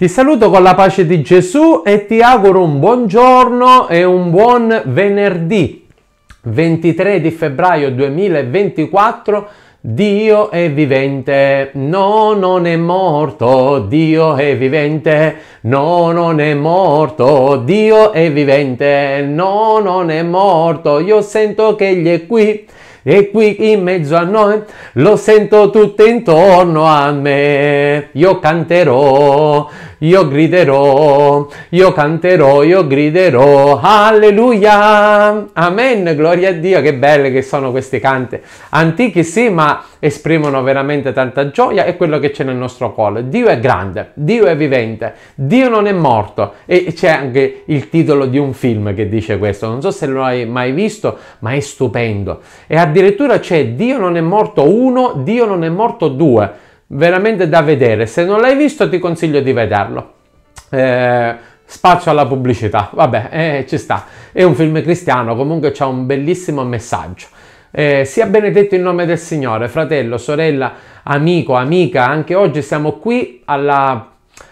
Ti saluto con la pace di Gesù e ti auguro un buongiorno e un buon venerdì 23 di febbraio 2024. Dio è vivente, no, non è morto, Dio è vivente, no, non è morto, Dio è vivente, no, non è morto, io sento che egli è qui e qui in mezzo a noi lo sento tutto intorno a me. Io canterò, io griderò, io canterò, io griderò. Alleluia! Amen, gloria a Dio, che belle che sono questi canti. Antichi sì, ma esprimono veramente tanta gioia e quello che c'è nel nostro cuore. Dio è grande, Dio è vivente, Dio non è morto e c'è anche il titolo di un film che dice questo. Non so se lo hai mai visto, ma è stupendo. È addirittura c'è Dio non è morto 1, Dio non è morto 2, veramente da vedere. Se non l'hai visto ti consiglio di vederlo. Eh, spazio alla pubblicità, vabbè, eh, ci sta. È un film cristiano, comunque c'è un bellissimo messaggio. Eh, sia benedetto in nome del Signore, fratello, sorella, amico, amica, anche oggi siamo qui alla,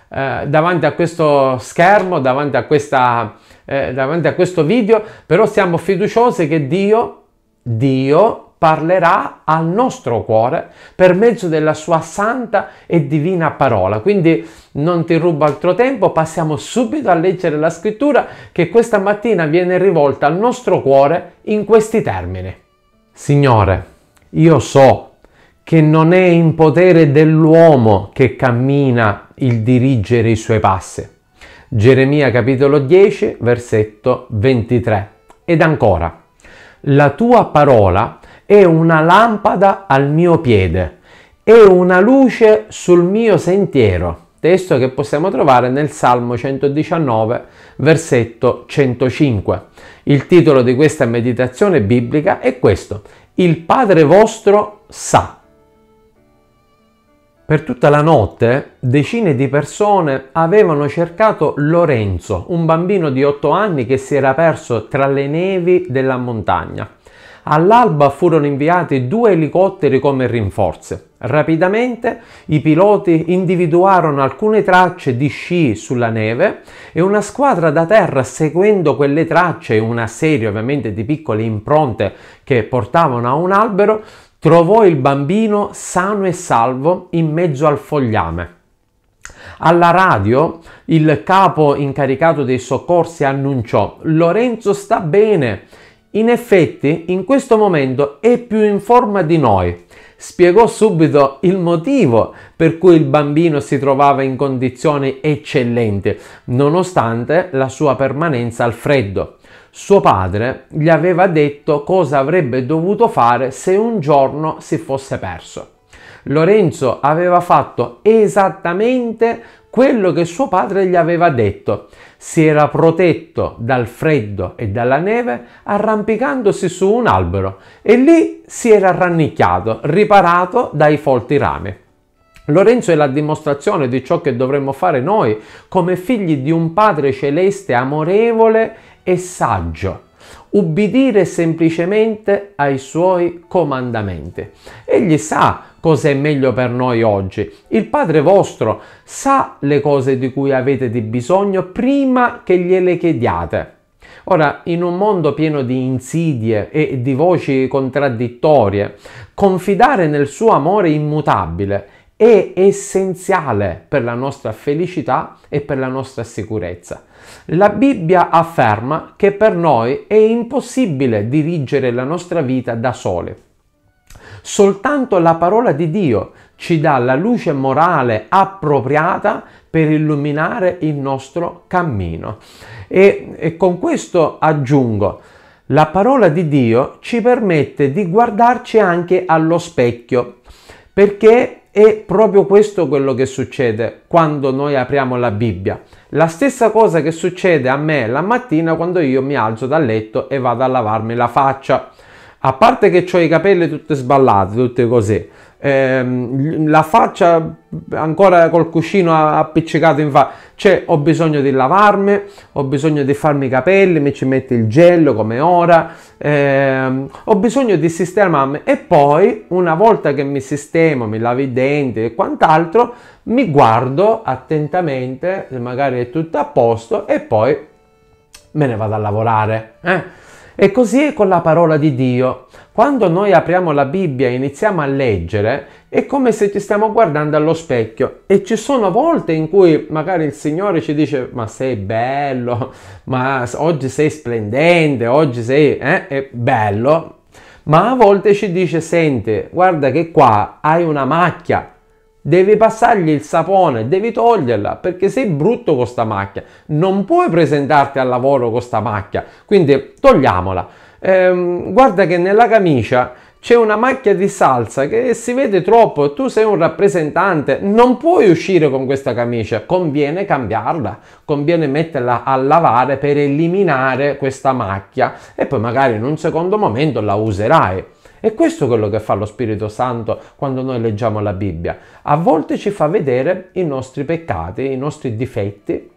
eh, davanti a questo schermo, davanti a, questa, eh, davanti a questo video, però siamo fiduciosi che Dio Dio parlerà al nostro cuore per mezzo della sua santa e divina parola. Quindi non ti rubo altro tempo, passiamo subito a leggere la scrittura che questa mattina viene rivolta al nostro cuore in questi termini. Signore, io so che non è in potere dell'uomo che cammina il dirigere i suoi passi. Geremia capitolo 10, versetto 23. Ed ancora, la tua parola è una lampada al mio piede, è una luce sul mio sentiero. Testo che possiamo trovare nel Salmo 119, versetto 105. Il titolo di questa meditazione biblica è questo, Il Padre vostro sa. Per tutta la notte decine di persone avevano cercato Lorenzo, un bambino di 8 anni che si era perso tra le nevi della montagna. All'alba furono inviati due elicotteri come rinforzi. Rapidamente i piloti individuarono alcune tracce di sci sulla neve e una squadra da terra seguendo quelle tracce e una serie ovviamente di piccole impronte che portavano a un albero trovò il bambino sano e salvo in mezzo al fogliame. Alla radio il capo incaricato dei soccorsi annunciò Lorenzo sta bene. In effetti in questo momento è più in forma di noi spiegò subito il motivo per cui il bambino si trovava in condizioni eccellenti, nonostante la sua permanenza al freddo. Suo padre gli aveva detto cosa avrebbe dovuto fare se un giorno si fosse perso. Lorenzo aveva fatto esattamente quello che suo padre gli aveva detto. Si era protetto dal freddo e dalla neve arrampicandosi su un albero e lì si era rannicchiato, riparato dai folti rami. Lorenzo è la dimostrazione di ciò che dovremmo fare noi come figli di un Padre celeste amorevole e saggio. Ubbidire semplicemente ai suoi comandamenti. Egli sa cosa è meglio per noi oggi. Il Padre vostro sa le cose di cui avete di bisogno prima che gliele chiediate. Ora, in un mondo pieno di insidie e di voci contraddittorie, confidare nel suo amore immutabile è essenziale per la nostra felicità e per la nostra sicurezza. La Bibbia afferma che per noi è impossibile dirigere la nostra vita da soli. Soltanto la parola di Dio ci dà la luce morale appropriata per illuminare il nostro cammino. E, e con questo aggiungo, la parola di Dio ci permette di guardarci anche allo specchio, perché è proprio questo quello che succede quando noi apriamo la Bibbia. La stessa cosa che succede a me la mattina quando io mi alzo dal letto e vado a lavarmi la faccia a parte che ho i capelli tutti sballati, tutte così, ehm, la faccia ancora col cuscino appiccicato in faccia, cioè ho bisogno di lavarmi, ho bisogno di farmi i capelli, mi ci metto il gel come ora, ehm, ho bisogno di sistemarmi e poi una volta che mi sistemo, mi lavo i denti e quant'altro, mi guardo attentamente magari è tutto a posto e poi me ne vado a lavorare. Eh? E così è con la parola di Dio. Quando noi apriamo la Bibbia e iniziamo a leggere, è come se ci stiamo guardando allo specchio e ci sono volte in cui magari il Signore ci dice ma sei bello, ma oggi sei splendente, oggi sei eh, bello, ma a volte ci dice senti, guarda che qua hai una macchia, devi passargli il sapone, devi toglierla perché sei brutto con sta macchia, non puoi presentarti al lavoro con sta macchia, quindi togliamola. Ehm, guarda che nella camicia c'è una macchia di salsa che si vede troppo, tu sei un rappresentante, non puoi uscire con questa camicia, conviene cambiarla, conviene metterla a lavare per eliminare questa macchia e poi magari in un secondo momento la userai. E questo è quello che fa lo Spirito Santo quando noi leggiamo la Bibbia. A volte ci fa vedere i nostri peccati, i nostri difetti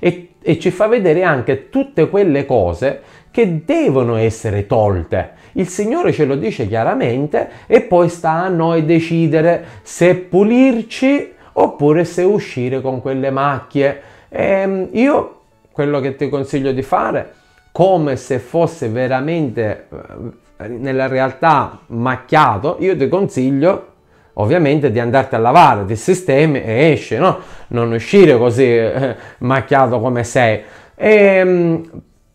e, e ci fa vedere anche tutte quelle cose che devono essere tolte. Il Signore ce lo dice chiaramente e poi sta a noi decidere se pulirci oppure se uscire con quelle macchie. E ehm, io quello che ti consiglio di fare, come se fosse veramente eh, nella realtà macchiato, io ti consiglio ovviamente di andarti a lavare, ti sistema e esce, no? Non uscire così eh, macchiato come sei. E, ehm,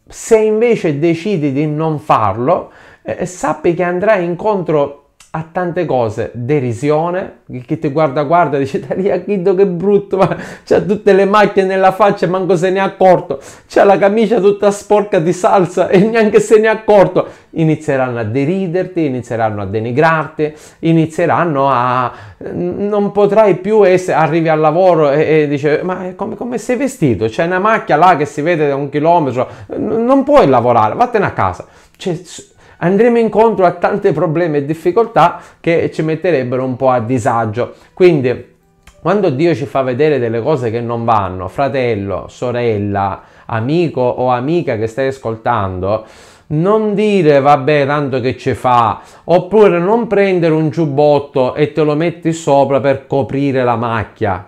se invece decidi di non farlo, eh, sappi che andrai incontro a tante cose, derisione, chi ti guarda guarda dice Talia Chiddo che brutto, ma c'ha tutte le macchie nella faccia e manco se ne è accorto, c'ha la camicia tutta sporca di salsa e neanche se ne è accorto, inizieranno a deriderti, inizieranno a denigrarti, inizieranno a... non potrai più essere, arrivi al lavoro e, e dice ma come, come, sei vestito, c'è una macchia là che si vede da un chilometro, non puoi lavorare, vattene a casa. Cioè, andremo incontro a tante problemi e difficoltà che ci metterebbero un po' a disagio. Quindi quando Dio ci fa vedere delle cose che non vanno, fratello, sorella, amico o amica che stai ascoltando, non dire vabbè tanto che ci fa, oppure non prendere un giubbotto e te lo metti sopra per coprire la macchia.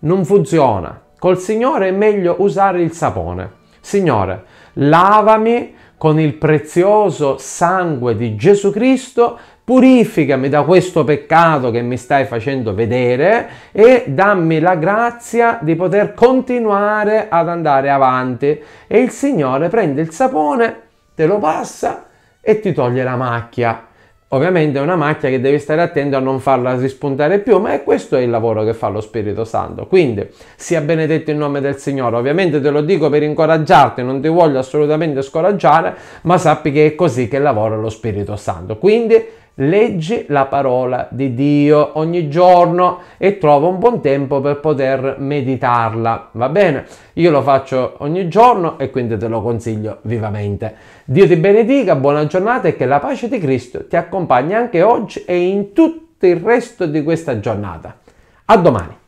Non funziona. Col Signore è meglio usare il sapone. Signore, lavami con il prezioso sangue di Gesù Cristo, purificami da questo peccato che mi stai facendo vedere e dammi la grazia di poter continuare ad andare avanti. E il Signore prende il sapone, te lo passa e ti toglie la macchia. Ovviamente è una macchia che devi stare attento a non farla rispuntare più, ma è questo è il lavoro che fa lo Spirito Santo. Quindi sia benedetto il nome del Signore. Ovviamente te lo dico per incoraggiarti, non ti voglio assolutamente scoraggiare, ma sappi che è così che lavora lo Spirito Santo. Quindi leggi la parola di Dio ogni giorno e trova un buon tempo per poter meditarla. Va bene? Io lo faccio ogni giorno e quindi te lo consiglio vivamente. Dio ti benedica, buona giornata e che la pace di Cristo ti accompagni anche oggi e in tutto il resto di questa giornata. A domani!